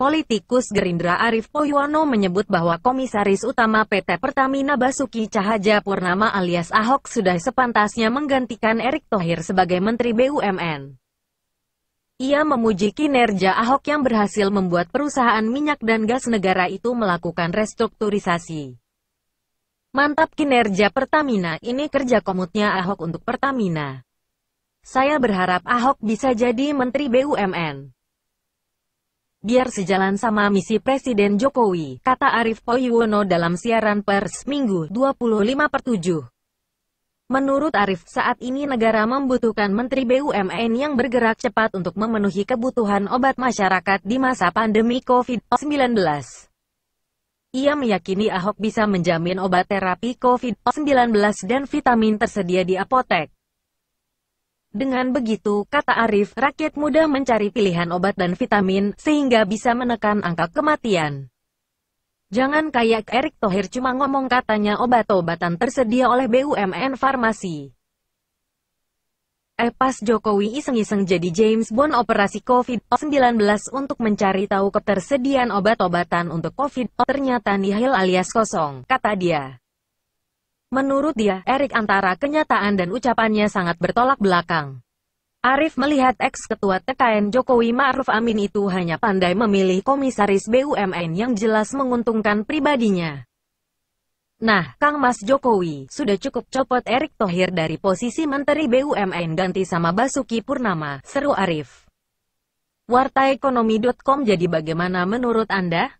Politikus Gerindra Arief Poyono menyebut bahwa Komisaris Utama PT Pertamina Basuki Cahaja Purnama alias Ahok sudah sepantasnya menggantikan Erick Thohir sebagai Menteri BUMN. Ia memuji kinerja Ahok yang berhasil membuat perusahaan minyak dan gas negara itu melakukan restrukturisasi. Mantap kinerja Pertamina, ini kerja komutnya Ahok untuk Pertamina. Saya berharap Ahok bisa jadi Menteri BUMN biar sejalan sama misi Presiden Jokowi, kata Arief Poyuwono dalam siaran pers Minggu 25 per 7. Menurut Arief, saat ini negara membutuhkan Menteri BUMN yang bergerak cepat untuk memenuhi kebutuhan obat masyarakat di masa pandemi COVID-19. Ia meyakini Ahok bisa menjamin obat terapi COVID-19 dan vitamin tersedia di apotek. Dengan begitu, kata Arif, rakyat muda mencari pilihan obat dan vitamin, sehingga bisa menekan angka kematian. Jangan kayak Erick Thohir cuma ngomong katanya obat-obatan tersedia oleh BUMN Farmasi. Eh pas Jokowi iseng-iseng jadi James Bond operasi COVID-19 untuk mencari tahu ketersediaan obat-obatan untuk COVID, 19 ternyata nihil alias kosong, kata dia. Menurut dia, Erik antara kenyataan dan ucapannya sangat bertolak belakang. Arif melihat ex-ketua TKN Jokowi Ma'ruf Amin itu hanya pandai memilih komisaris BUMN yang jelas menguntungkan pribadinya. Nah, Kang Mas Jokowi, sudah cukup copot Erik Thohir dari posisi Menteri BUMN ganti sama Basuki Purnama, seru Arif. Wartaekonomi.com jadi bagaimana menurut Anda?